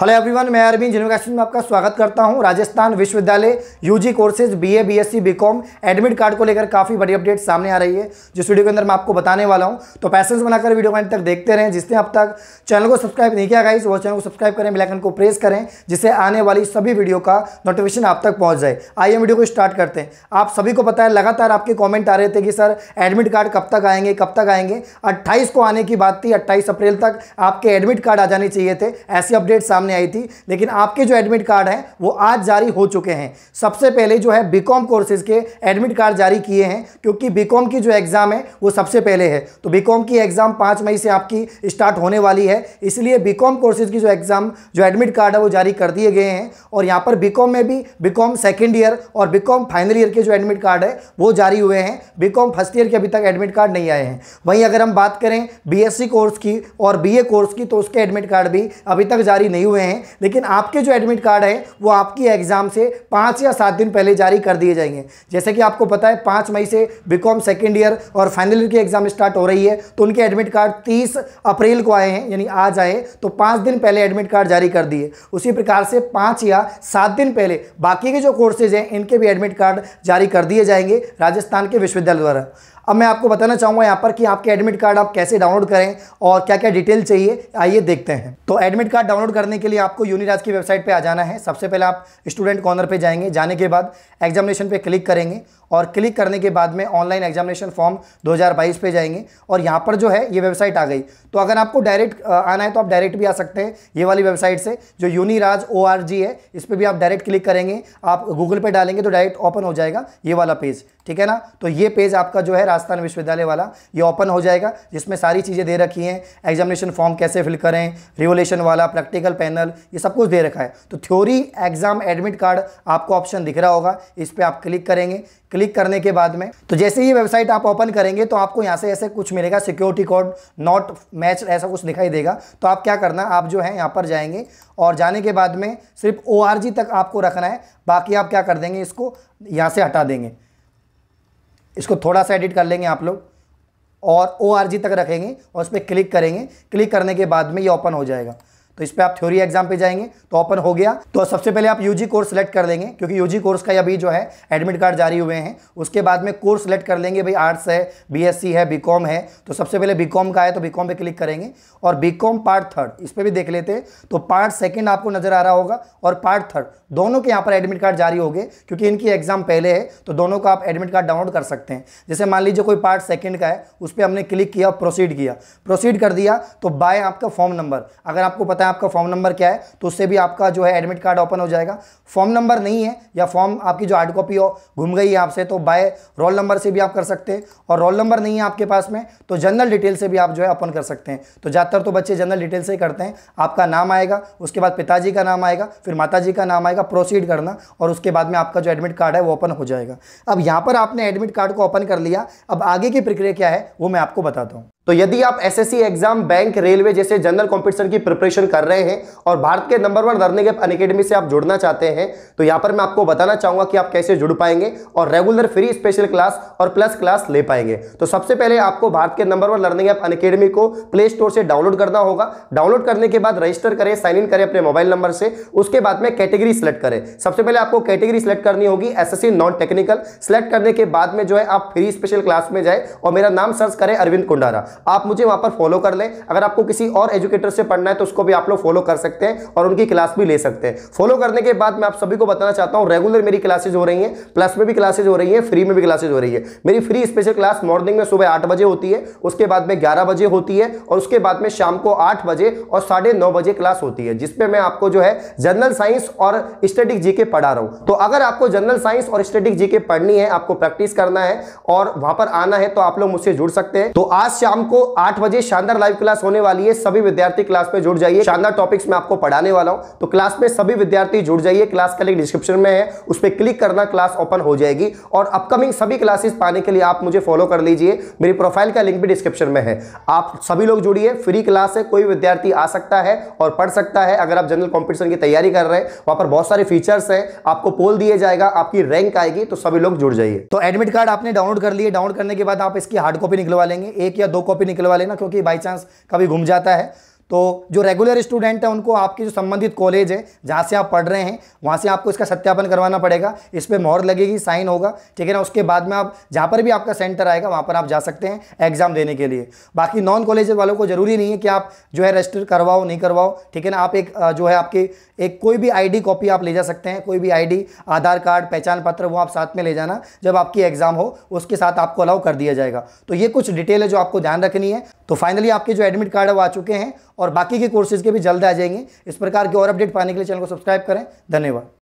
hello everyone मैं Arvind university में आपका स्वागत करता हूं Rajasthan Vishwavidyalaya UG courses BA BSc BCom admit card को लेकर काफ़ी बड़ी अपडेट सामने आ रही है जिस वीडियो के अंदर मैं आपको बताने वाला हूं तो पैसेंस बनाकर वीडियो को अंत तक देखते रहें जिसने अब तक चैनल को सब्सक्राइब नहीं किया गाइज वो चैनल को सब्सक्राइब करें बिलाइकन को प्रेस करें जिससे आने वाली सभी वीडियो का नोटिफिकेशन आप तक पहुँच जाए आइए वीडियो को स्टार्ट करते हैं आप सभी को पता है लगातार आपके कॉमेंट आ रहे थे कि सर एडमिट कार्ड कब तक आएंगे कब तक आएंगे अट्ठाईस को आने की बात थी अट्ठाईस अप्रैल तक आपके एडमिट कार्ड आ जाने चाहिए थे ऐसी अपडेट सामने सामने आई थी लेकिन आपके जो एडमिट कार्ड हैं वो आज जारी हो चुके हैं सबसे पहले जो है बीकॉम कोर्सेज के एडमिट कार्ड जारी किए हैं क्योंकि बीकॉम की जो एग्ज़ाम है वो सबसे पहले है तो बीकॉम की एग्ज़ाम पाँच मई से आपकी स्टार्ट होने वाली है इसलिए बीकॉम कोर्सेज की जो एग्ज़ाम जो एडमिट कार्ड है वो जारी कर दिए गए हैं और यहाँ पर बीकॉम में भी बीकॉम सेकेंड ईयर और बीकॉम फाइनल ईयर के जो एडमिट कार्ड है वो जारी हुए हैं बीकॉम फर्स्ट ईयर के अभी तक एडमिट कार्ड नहीं आए हैं वहीं अगर हम बात करें बीएससी कोर्स की और बी कोर्स की तो उसके एडमिट कार्ड भी अभी तक जारी नहीं हुए हुए हैं लेकिन आपके जो एडमिट कार्ड हैं वो आपकी एग्ज़ाम से पाँच या सात दिन पहले जारी कर दिए जाएंगे जैसे कि आपको पता है पाँच मई से बीकॉम सेकेंड ईयर और फाइनल ईयर की एग्ज़ाम स्टार्ट हो रही है तो उनके एडमिट कार्ड तीस अप्रैल को आए हैं यानी आज आए तो पाँच दिन पहले एडमिट कार्ड जारी कर दिए उसी प्रकार से पाँच या सात दिन पहले बाकी के जो कोर्सेज हैं इनके भी एडमिट कार्ड जारी कर दिए जाएंगे राजस्थान के विश्वविद्यालय द्वारा अब मैं आपको बताना चाहूँगा यहाँ पर कि आपके एडमिट कार्ड आप कैसे डाउनलोड करें और क्या क्या डिटेल चाहिए आइए देखते हैं तो एडमिट कार्ड डाउनलोड करने के लिए आपको यूनिराज की वेबसाइट पर आ जाना है सबसे पहले आप स्टूडेंट कॉर्नर पर जाएंगे जाने के बाद एग्जामिनेशन पर क्लिक करेंगे और क्लिक करने के बाद में ऑनलाइन एग्जामिनेशन फॉर्म 2022 पे जाएंगे और यहाँ पर जो है ये वेबसाइट आ गई तो अगर आपको डायरेक्ट आना है तो आप डायरेक्ट भी आ सकते हैं ये वाली वेबसाइट से जो यूनिराज ओ है इस पर भी आप डायरेक्ट क्लिक करेंगे आप गूगल पे डालेंगे तो डायरेक्ट ओपन हो जाएगा ये वाला पेज ठीक है ना तो ये पेज आपका जो है राजस्थान विश्वविद्यालय वाला ये ओपन हो जाएगा जिसमें सारी चीज़ें दे रखी हैं एग्जामिनेशन फॉर्म कैसे फिल करें रिवोलेशन वाला प्रैक्टिकल पैनल ये सब कुछ दे रखा है तो थ्योरी एग्जाम एडमिट कार्ड आपको ऑप्शन दिख रहा होगा इस पर आप क्लिक करेंगे क्लिक करने के बाद में तो जैसे ही वेबसाइट आप ओपन करेंगे तो आपको यहाँ से ऐसे कुछ मिलेगा सिक्योरिटी कोड नॉट मैच ऐसा कुछ दिखाई देगा तो आप क्या करना आप जो है यहाँ पर जाएंगे और जाने के बाद में सिर्फ ओ तक आपको रखना है बाकी आप क्या कर देंगे इसको यहाँ से हटा देंगे इसको थोड़ा सा एडिट कर लेंगे आप लोग और ओ तक रखेंगे और उस पर क्लिक करेंगे क्लिक करने के बाद में ये ओपन हो जाएगा तो इस पर आप थ्योरी एग्जाम पे जाएंगे तो ओपन हो गया तो सबसे पहले आप यूजी कोर्स सेलेक्ट कर लेंगे क्योंकि यूजी कोर्स का अभी जो है एडमिट कार्ड जारी हुए हैं उसके बाद में कोर्स सेलेक्ट कर लेंगे भाई आर्ट्स है बीएससी है बीकॉम है तो सबसे पहले बीकॉम का है तो बीकॉम पे क्लिक करेंगे और बीकॉम पार्ट थर्ड इस पर भी देख लेते तो पार्ट सेकेंड आपको नजर आ रहा होगा और पार्ट थर्ड दोनों के यहाँ पर एडमिट कार्ड जारी हो गए क्योंकि इनकी एग्जाम पहले है तो दोनों का आप एडमिट कार्ड डाउनलोड कर सकते हैं जैसे मान लीजिए कोई पार्ट सेकेंड का है उस पर हमने क्लिक किया और प्रोसीड किया प्रोसीड कर दिया तो बाय आपका फॉर्म नंबर अगर आपको पता बताएं आपका फॉर्म नंबर क्या है तो उससे भी आपका जो है एडमिट कार्ड ओपन हो जाएगा फॉर्म नंबर नहीं है या फॉर्म आपकी जो हार्ड कॉपी हो घूम गई है आपसे तो बाय रोल नंबर से भी आप कर सकते हैं और रोल नंबर नहीं है आपके पास में तो जनरल डिटेल से भी आप जो है ओपन कर सकते हैं तो ज़्यादातर तो बच्चे जनरल डिटेल से ही करते हैं आपका नाम आएगा उसके बाद पिताजी का नाम आएगा फिर माता का नाम आएगा प्रोसीड करना और उसके बाद में आपका जो एडमिट कार्ड है वो ओपन हो जाएगा अब यहाँ पर आपने एडमिट कार्ड को ओपन कर लिया अब आगे की प्रक्रिया क्या है वो मैं आपको बताता हूँ तो यदि आप एसएससी एग्जाम बैंक रेलवे जैसे जनरल कंपटीशन की प्रिपरेशन कर रहे हैं और भारत के number one learning app Unacademy से आप जुड़ना चाहते हैं तो यहां पर मैं आपको बताना चाहूंगा कि आप कैसे जुड़ पाएंगे और रेगुलर फ्री स्पेशल क्लास और प्लस क्लास ले पाएंगे तो सबसे पहले आपको भारत के number one learning app Unacademy को प्ले स्टोर से डाउनलोड करना होगा डाउनलोड करने के बाद रजिस्टर करें साइन इन करें अपने मोबाइल नंबर से उसके बाद में कैटेगरी सिलेक्ट करें सबसे पहले आपको कैटेगरी सिलेक्ट करनी होगी एस नॉन टेक्निकल सिलेक्ट करने के बाद में जो है आप फ्री स्पेशल क्लास में जाए और मेरा नाम सर्च करें अरविंद कुंडारा आप मुझे वहां पर फॉलो कर लें अगर आपको किसी और एजुकेटर से पढ़ना है तो उसको भी आप लोग फॉलो कर सकते हैं और उनकी क्लास भी ले सकते हैं फॉलो करने के बाद मैं आप सभी को बताना चाहता हूँ रेगुलर मेरी क्लासेज हो रही है प्लस में भी क्लासेज हो रही है फ्री में भी क्लासेज हो रही है मेरी फ्री स्पेशल क्लास मॉर्निंग में सुबह आठ बजे होती है उसके बाद में ग्यारह बजे होती है और उसके बाद में शाम को आठ बजे और साढ़े नौ बजे क्लास होती है जिसमें मैं आपको जो है जनरल साइंस और स्टेटिक जीके पढ़ा रहा हूँ तो अगर आपको जनरल साइंस और स्टेटिक जीके पढ़नी है आपको प्रैक्टिस करना है और वहां पर आना है तो आप लोग मुझसे जुड़ सकते हैं तो आज शाम को आठ बजे शानदार लाइव क्लास होने वाली है सभी विद्यार्थी क्लास में जुड़ जाइए शानदार टॉपिक्स में आपको पढ़ाने वाला हूं तो क्लास में सभी विद्यार्थी जुड़ जाइए क्लास का लिंक डिस्क्रिप्शन में है उस पर क्लिक करना क्लास ओपन हो जाएगी और अपकमिंग सभी क्लासेस पाने के लिए आप मुझे फॉलो कर लीजिए मेरी प्रोफाइल का लिंक भी डिस्क्रिप्शन में है आप सभी लोग जुड़िए फ्री क्लास है कोई विद्यार्थी आ सकता है और पढ़ सकता है अगर आप जनरल कॉम्पिटिशन की तैयारी कर रहे हैं वहां पर बहुत सारे फीचर्स है आपको पोल दिए जाएगा आपकी रैंक आएगी तो सभी लोग जुड़ जाइए तो एडमिट कार्ड आपने डाउनलोड कर लिए डाउनलोड करने के बाद आप इसकी हार्ड कॉपी निकलवा लेंगे एक या दो कॉपी निकलवा लेना क्योंकि बाई चांस कभी घूम जाता है तो जो रेगुलर स्टूडेंट हैं उनको आपके जो संबंधित कॉलेज है जहाँ से आप पढ़ रहे हैं वहाँ से आपको इसका सत्यापन करवाना पड़ेगा इस पर मोहर लगेगी साइन होगा ठीक है ना उसके बाद में आप जहाँ पर भी आपका सेंटर आएगा वहाँ पर आप जा सकते हैं एग्ज़ाम देने के लिए बाकी नॉन कॉलेज वालों को ज़रूरी नहीं है कि आप जो है रजिस्टर करवाओ नहीं करवाओ ठीक है ना आप एक जो है आपकी एक कोई भी आई कॉपी आप ले जा सकते हैं कोई भी आई आधार कार्ड पहचान पत्र वो आप साथ में ले जाना जब आपकी एग्ज़ाम हो उसके साथ आपको अलाउ कर दिया जाएगा तो ये कुछ डिटेल है जो आपको ध्यान रखनी है तो फाइनली आपके जो एडमिट कार्ड है वो आ चुके हैं और बाकी के कोर्सेज के भी जल्द आ जाएंगे इस प्रकार के और अपडेट पाने के लिए चैनल को सब्सक्राइब करें धन्यवाद